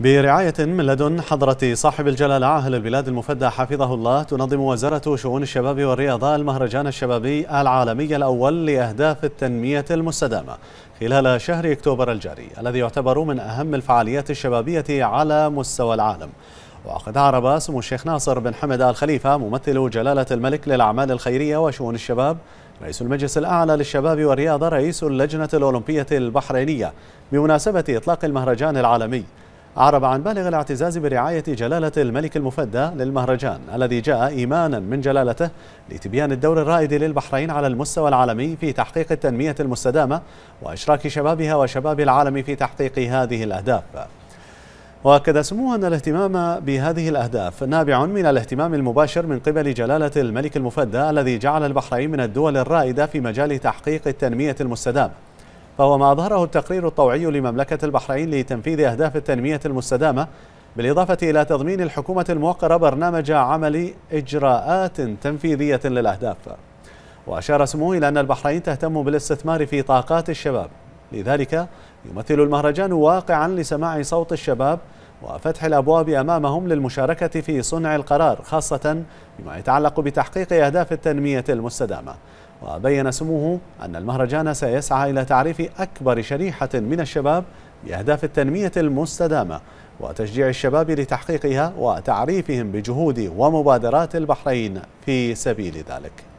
برعاية من لدن حضرة صاحب الجلالة عاهل البلاد المفدى حفظه الله تنظم وزارة شؤون الشباب والرياضة المهرجان الشبابي العالمي الأول لأهداف التنمية المستدامة خلال شهر أكتوبر الجاري الذي يعتبر من أهم الفعاليات الشبابية على مستوى العالم وقد عرب سمو الشيخ ناصر بن حمد آل خليفة ممثل جلالة الملك للأعمال الخيرية وشؤون الشباب رئيس المجلس الأعلى للشباب والرياضة رئيس اللجنة الأولمبية البحرينية بمناسبة إطلاق المهرجان العالمي أعرب عن بالغ الاعتزاز برعاية جلالة الملك المفدى للمهرجان الذي جاء إيمانا من جلالته لتبيان الدور الرائد للبحرين على المستوى العالمي في تحقيق التنمية المستدامة وإشراك شبابها وشباب العالم في تحقيق هذه الأهداف وأكد سموه أن الاهتمام بهذه الأهداف نابع من الاهتمام المباشر من قبل جلالة الملك المفدى الذي جعل البحرين من الدول الرائدة في مجال تحقيق التنمية المستدامة فهو ما أظهره التقرير الطوعي لمملكة البحرين لتنفيذ أهداف التنمية المستدامة بالإضافة إلى تضمين الحكومة الموقرة برنامج عمل إجراءات تنفيذية للأهداف وأشار سموه إلى أن البحرين تهتم بالاستثمار في طاقات الشباب لذلك يمثل المهرجان واقعا لسماع صوت الشباب وفتح الأبواب أمامهم للمشاركة في صنع القرار خاصة بما يتعلق بتحقيق أهداف التنمية المستدامة وبين سموه أن المهرجان سيسعى إلى تعريف أكبر شريحة من الشباب بأهداف التنمية المستدامة وتشجيع الشباب لتحقيقها وتعريفهم بجهود ومبادرات البحرين في سبيل ذلك